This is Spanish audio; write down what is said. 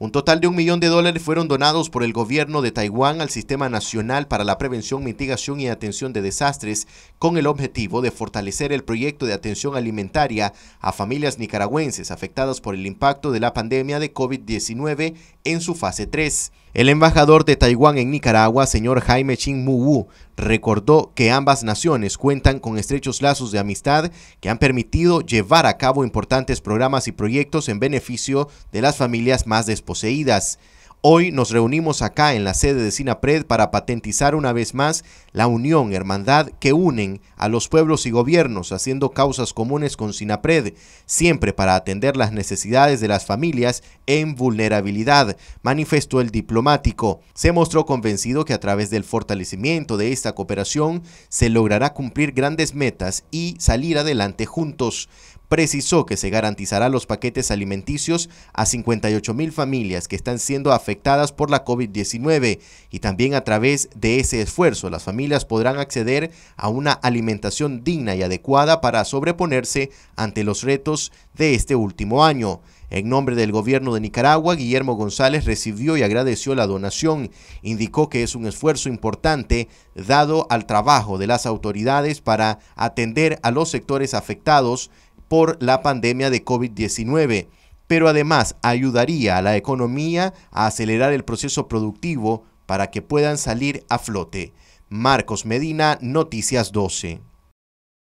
Un total de un millón de dólares fueron donados por el gobierno de Taiwán al Sistema Nacional para la Prevención, Mitigación y Atención de Desastres con el objetivo de fortalecer el proyecto de atención alimentaria a familias nicaragüenses afectadas por el impacto de la pandemia de COVID-19 en su fase 3. El embajador de Taiwán en Nicaragua, señor Jaime Chin Mu Wu, recordó que ambas naciones cuentan con estrechos lazos de amistad que han permitido llevar a cabo importantes programas y proyectos en beneficio de las familias más desposeídas. Hoy nos reunimos acá en la sede de SINAPRED para patentizar una vez más la unión, hermandad que unen a los pueblos y gobiernos haciendo causas comunes con SINAPRED, siempre para atender las necesidades de las familias en vulnerabilidad, manifestó el diplomático. Se mostró convencido que a través del fortalecimiento de esta cooperación se logrará cumplir grandes metas y salir adelante juntos precisó que se garantizará los paquetes alimenticios a 58 mil familias que están siendo afectadas por la COVID-19 y también a través de ese esfuerzo las familias podrán acceder a una alimentación digna y adecuada para sobreponerse ante los retos de este último año. En nombre del gobierno de Nicaragua, Guillermo González recibió y agradeció la donación. Indicó que es un esfuerzo importante dado al trabajo de las autoridades para atender a los sectores afectados por la pandemia de COVID-19, pero además ayudaría a la economía a acelerar el proceso productivo para que puedan salir a flote. Marcos Medina, Noticias 12.